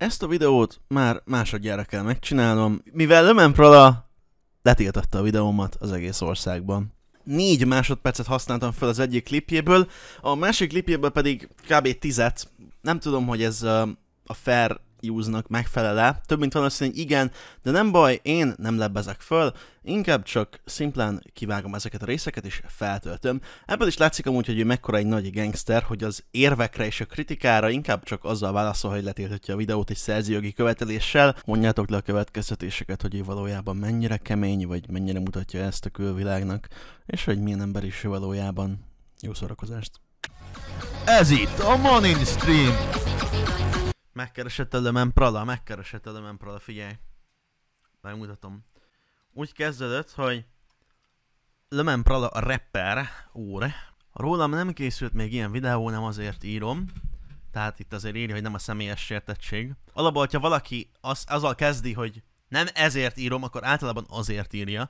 Ezt a videót már másodjára kell megcsinálnom, mivel Prada letiltatta a videómat az egész országban. Négy másodpercet használtam fel az egyik klipjéből, a másik klipjéből pedig kb. tizet. Nem tudom, hogy ez a fair use-nak megfelele. Több mint valószínű, hogy igen, de nem baj, én nem lebezek föl, inkább csak szimplán kivágom ezeket a részeket és feltöltöm. Ebből is látszik amúgy, hogy ő mekkora egy nagy gangster, hogy az érvekre és a kritikára inkább csak azzal válaszol, hogy letilthatja a videót egy szerzőjogi követeléssel. Mondjátok le a következtetéseket, hogy ő valójában mennyire kemény, vagy mennyire mutatja ezt a külvilágnak, és hogy milyen ember is ő valójában. Jó szórakozást! Ez itt a Money Stream! Megkeresett Lemon Prada, megkeresett Lemon Prada, figyelj. Megmutatom. Úgy kezdődött, hogy Lemon Prada a rapper, óre. Rólam nem készült még ilyen videó, nem azért írom. Tehát itt azért írja, hogy nem a személyes sértettség. Alapból, hogyha valaki az, azzal kezdi, hogy nem ezért írom, akkor általában azért írja.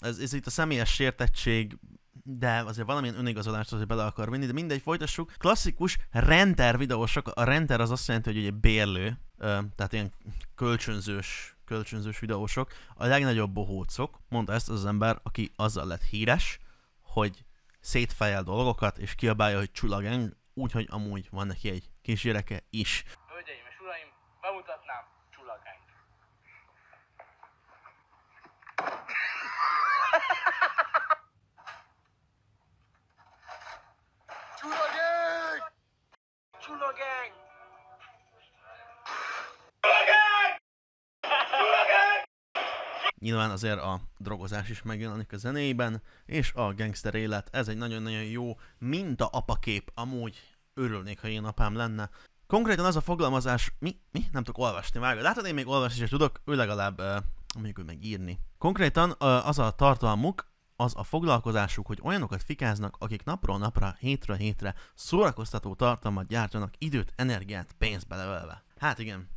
Ez, ez itt a személyes sértettség de azért valamilyen önigazolást azért bele akar vinni, de mindegy, folytassuk. Klasszikus renter videósok, a renter az azt jelenti, hogy ugye bérlő, tehát ilyen kölcsönzős kölcsönzős videósok, a legnagyobb bohócok, mondta ezt az ember, aki azzal lett híres, hogy szétfejel dolgokat, és kiabálja, hogy csulageng, úgyhogy amúgy van neki egy kisgyereke is. Hölgyeim és uraim, bemutatnám Nyilván azért a drogozás is megjelenik a zenében, és a gangster élet, ez egy nagyon-nagyon jó minta apakép, amúgy örülnék, ha én apám lenne. Konkrétan az a foglalmazás, mi, mi? Nem tudok olvasni, vágod. Látod, én még olvasni is tudok, ő legalább, uh, mondjuk ő meg írni. Konkrétan uh, az a tartalmuk, az a foglalkozásuk, hogy olyanokat fikáznak, akik napról napra, hétről hétre szórakoztató tartalmat gyártanak, időt, energiát, pénzt belevelve. Hát igen,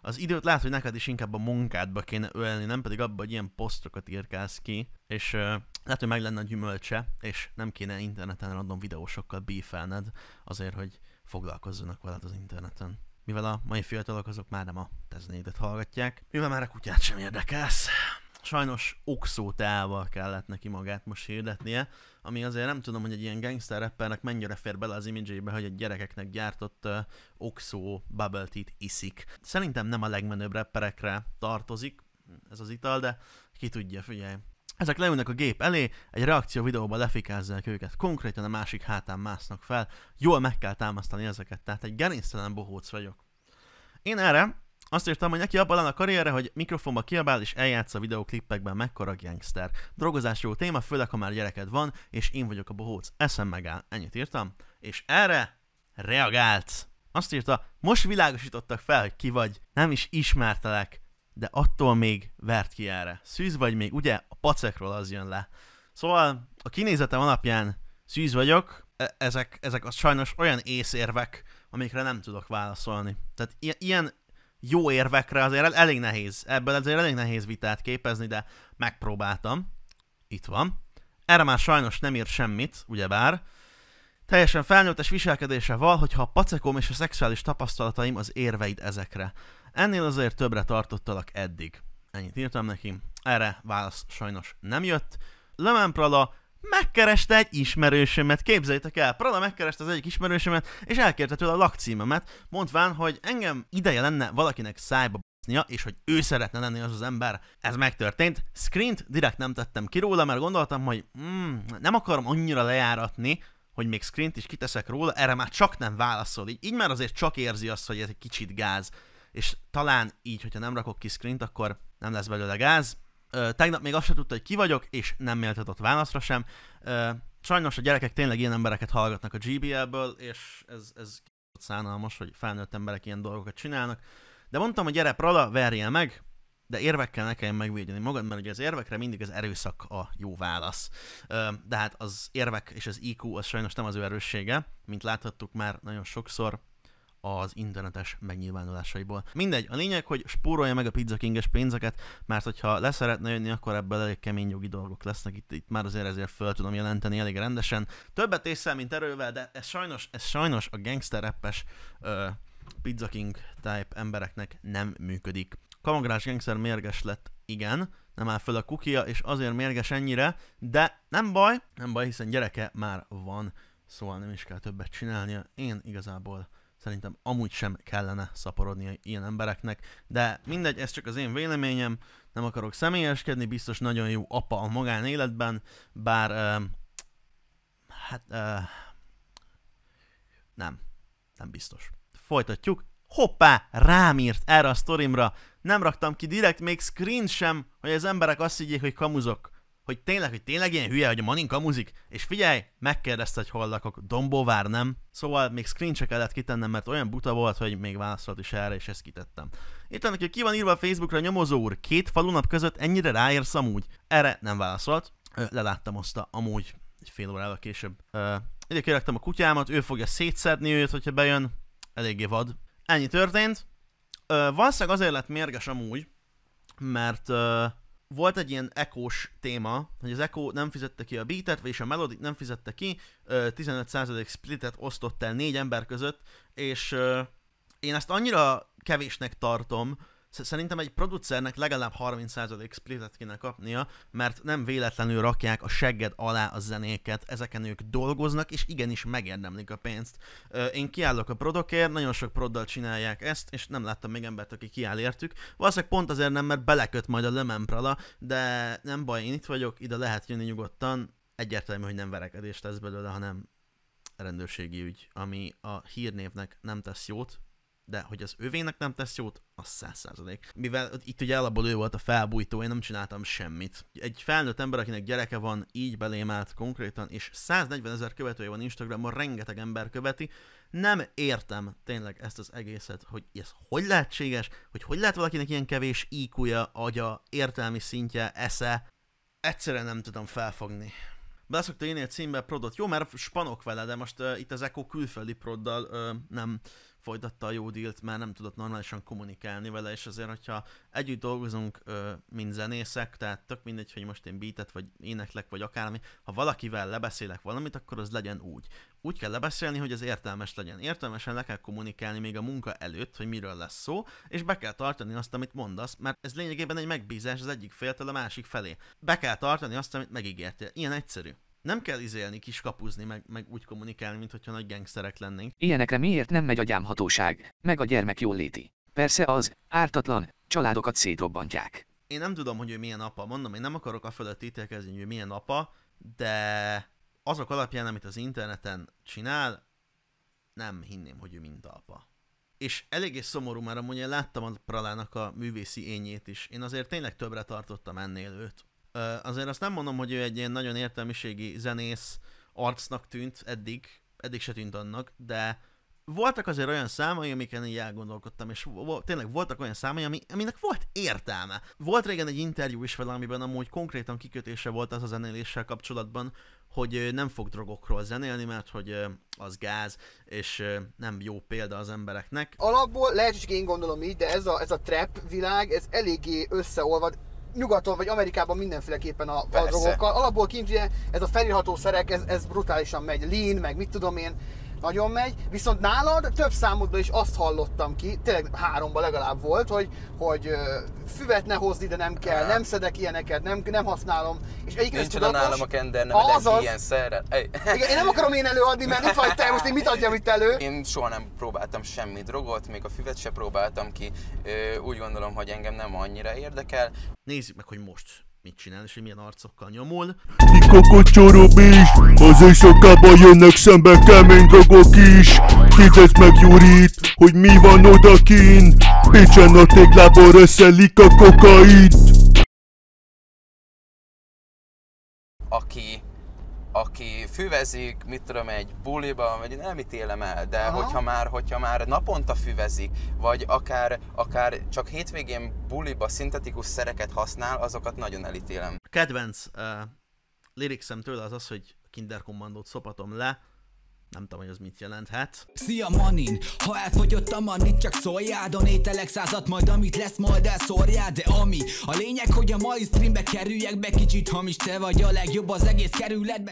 az időt lehet, hogy neked is inkább a munkádba kéne ölni, nem pedig abba, hogy ilyen posztokat írkálsz ki, és uh, lehet, hogy meg lenne a gyümölcse, és nem kéne interneten random videósokkal bífelned azért, hogy foglalkozzanak veled az interneten. Mivel a mai fiatalok azok már nem a teznédet hallgatják, mivel már a kutyát sem érdekelsz sajnos teával kellett neki magát most hirdetnie, ami azért nem tudom, hogy egy ilyen gangster rappernek mennyire fér bele az imidzsébe, hogy egy gyerekeknek gyártott uh, okszó bubble tea iszik. Szerintem nem a legmenőbb rapperekre tartozik ez az ital, de ki tudja, figyelj. Ezek leülnek a gép elé, egy reakció videóba lefikázzák őket, konkrétan a másik hátán másznak fel, jól meg kell támasztani ezeket, tehát egy gerinctelen bohóc vagyok. Én erre azt írtam, hogy neki abban a karrierre, hogy mikrofonba kiabál és eljátsz a videoklippekben mekkora gangster. Drogozás jó téma, főleg ha már gyereked van, és én vagyok a bohóc. Eszem megáll. Ennyit írtam. És erre reagált. Azt írta, most világosítottak fel, hogy ki vagy. Nem is ismertelek, de attól még vert ki erre. Szűz vagy még, ugye? A pacekról az jön le. Szóval a kinézetem alapján szűz vagyok, e, ezek, ezek az sajnos olyan észérvek, amikre nem tudok válaszolni. Tehát ilyen jó érvekre azért elég nehéz, ebből azért elég nehéz vitát képezni, de megpróbáltam. Itt van. Erre már sajnos nem írt semmit, ugyebár. Teljesen felnőttes viselkedése van, hogyha a pacekom és a szexuális tapasztalataim az érveid ezekre. Ennél azért többre tartottalak eddig. Ennyit írtam neki. Erre válasz sajnos nem jött. Lemenprala megkereste egy ismerősömet, képzeljétek el, Prada megkereste az egyik ismerősömet, és elkérte tőle a lakcímemet, mondván, hogy engem ideje lenne valakinek szájba b***nia, és hogy ő szeretne lenni az az ember. Ez megtörtént, screent direkt nem tettem ki róla, mert gondoltam, hogy mm, nem akarom annyira lejáratni, hogy még screent is kiteszek róla, erre már csak nem válaszol, így, így már azért csak érzi azt, hogy ez egy kicsit gáz. És talán így, hogyha nem rakok ki screent, akkor nem lesz belőle gáz, Ö, tegnap még azt se tudta, hogy ki vagyok, és nem méltatott válaszra sem. Ö, sajnos a gyerekek tényleg ilyen embereket hallgatnak a GBL-ből, és ez, ez szánalmas, hogy felnőtt emberek ilyen dolgokat csinálnak. De mondtam, hogy gyere Prada, verje meg, de érvekkel ne kelljen megvédeni magad, mert ugye az érvekre mindig az erőszak a jó válasz. De hát az érvek és az IQ az sajnos nem az ő erőssége, mint láthattuk már nagyon sokszor, az internetes megnyilvánulásaiból. Mindegy, a lényeg, hogy spórolja meg a Pizza King-es pénzeket, mert hogyha leszeretne jönni, akkor ebből elég kemény jogi dolgok lesznek, itt, itt már azért ezért föl tudom jelenteni elég rendesen. Többet észre, mint erővel, de ez sajnos, ez sajnos a gangster rappes ö, Pizza King type embereknek nem működik. Kamagrás gangster mérges lett, igen, nem áll föl a kukia, és azért mérges ennyire, de nem baj, nem baj, hiszen gyereke már van, szóval nem is kell többet csinálnia. Én igazából szerintem amúgy sem kellene szaporodni ilyen embereknek, de mindegy, ez csak az én véleményem, nem akarok személyeskedni, biztos nagyon jó apa a magánéletben, bár uh, hát uh, nem, nem biztos. Folytatjuk. Hoppá, rám írt erre a sztorimra. Nem raktam ki direkt még screen sem, hogy az emberek azt higgyék, hogy kamuzok hogy tényleg, hogy tényleg ilyen hülye, hogy a Maninka muzik, és figyelj, megkérdezte, hogy hol lakok, Dombóvár nem? Szóval még screen kellett kitennem, mert olyan buta volt, hogy még válaszolt is erre, és ezt kitettem. Itt van ki van írva a Facebookra, nyomozó úr, két falunap között ennyire ráérsz amúgy? Erre nem válaszolt, leláttam azt amúgy egy fél órával később. Ide kérektem a kutyámat, ő fogja szétszedni őt, hogyha bejön. Eléggé vad. Ennyi történt. Ö, valószínűleg azért lett mérges amúgy, mert ö, volt egy ilyen ekós téma, hogy az Echo nem fizette ki a beatet, vagyis a melodit nem fizette ki, 15% splitet osztott el négy ember között, és én ezt annyira kevésnek tartom, Szerintem egy producernek legalább 30% splitet kéne kapnia, mert nem véletlenül rakják a segged alá a zenéket, ezeken ők dolgoznak, és igenis megérdemlik a pénzt. Én kiállok a prodokért, nagyon sok proddal csinálják ezt, és nem láttam még embert, aki kiáll értük. Valószínűleg pont azért nem, mert beleköt majd a lememprala, de nem baj, én itt vagyok, ide lehet jönni nyugodtan. Egyértelmű, hogy nem verekedést tesz belőle, hanem rendőrségi ügy, ami a hírnévnek nem tesz jót, de hogy az övének nem tesz jót, az száz százalék. Mivel itt ugye alapból ő volt a felbújtó, én nem csináltam semmit. Egy felnőtt ember, akinek gyereke van, így belém állt konkrétan, és 140 ezer követője van Instagramon, rengeteg ember követi, nem értem tényleg ezt az egészet, hogy ez hogy lehetséges, hogy hogy lehet valakinek ilyen kevés IQ-ja, agya, értelmi szintje, esze, egyszerűen nem tudom felfogni. Beszokta írni a címbe prodot. Jó, mert spanok vele, de most uh, itt az Echo külföldi proddal uh, nem folytatta a jó dílt, mert nem tudott normálisan kommunikálni vele, és azért, hogyha együtt dolgozunk, ö, mint zenészek, tehát tök mindegy, hogy most én beatet, vagy éneklek, vagy akármi, ha valakivel lebeszélek valamit, akkor az legyen úgy. Úgy kell lebeszélni, hogy ez értelmes legyen. Értelmesen le kell kommunikálni még a munka előtt, hogy miről lesz szó, és be kell tartani azt, amit mondasz, mert ez lényegében egy megbízás az egyik féltől a másik felé. Be kell tartani azt, amit megígértél. Ilyen egyszerű nem kell izélni, kiskapuzni, meg, meg úgy kommunikálni, mintha nagy gengszerek lennénk. Ilyenekre miért nem megy a gyámhatóság, meg a gyermek léti? Persze az, ártatlan, családokat szétrobbantják. Én nem tudom, hogy ő milyen apa, mondom, én nem akarok a fölött ítélkezni, hogy ő milyen apa, de azok alapján, amit az interneten csinál, nem hinném, hogy ő mind apa. És eléggé szomorú, mert amúgy én láttam a Pralának a művészi ényét is. Én azért tényleg többre tartottam ennél őt. Azért azt nem mondom, hogy ő egy ilyen nagyon értelmiségi zenész arcnak tűnt eddig, eddig se tűnt annak, de voltak azért olyan számai, amiken így elgondolkodtam, és vo- tényleg voltak olyan számai, ami, aminek volt értelme. Volt régen egy interjú is vele, amiben amúgy konkrétan kikötése volt az a zenéléssel kapcsolatban, hogy nem fog drogokról zenélni, mert hogy az gáz, és nem jó példa az embereknek. Alapból lehet, hogy én gondolom így, de ez a, ez a trap világ, ez eléggé összeolvad nyugaton vagy Amerikában mindenféleképpen a, a drogokkal. Alapból kint ugye ez a felírható szerek, ez, ez brutálisan megy, lean, meg mit tudom én, nagyon megy, viszont nálad több számodban is azt hallottam ki, tényleg háromban legalább volt, hogy, hogy füvet ne hozd ide, nem kell, hát. nem szedek ilyeneket, nem, nem használom. És egyik Nincs oda nálam a kender, nem az ilyen szerrel. Igen, én nem akarom én előadni, mert itt vagy te, most én mit adjam itt elő? Én soha nem próbáltam semmi drogot, még a füvet se próbáltam ki. Úgy gondolom, hogy engem nem annyira érdekel. Nézzük meg, hogy most mit csinál, és hogy milyen arcokkal nyomul. Kikokocsorok is, az éjszakában jönnek szembe kemény drogok is. Kérdezd meg Jurit, hogy mi van odakin. Pécsen a téglából reszelik a kokait. Aki aki füvezik, mit tudom, egy buliba, vagy én nem ítélem el, de Aha. hogyha már, hogyha már naponta füvezik, vagy akár, akár csak hétvégén buliba szintetikus szereket használ, azokat nagyon elítélem. kedvenc uh, lirikszem tőle az az, hogy Kinder Kommandót szopatom le, nem tudom, hogy az mit jelenthet. Szia Manin, ha elfogyott a manit, csak szóljál, ételek százat, majd amit lesz, majd elszórjád, de ami. A lényeg, hogy a mai streambe kerüljek be, kicsit hamis te vagy a legjobb az egész kerületbe.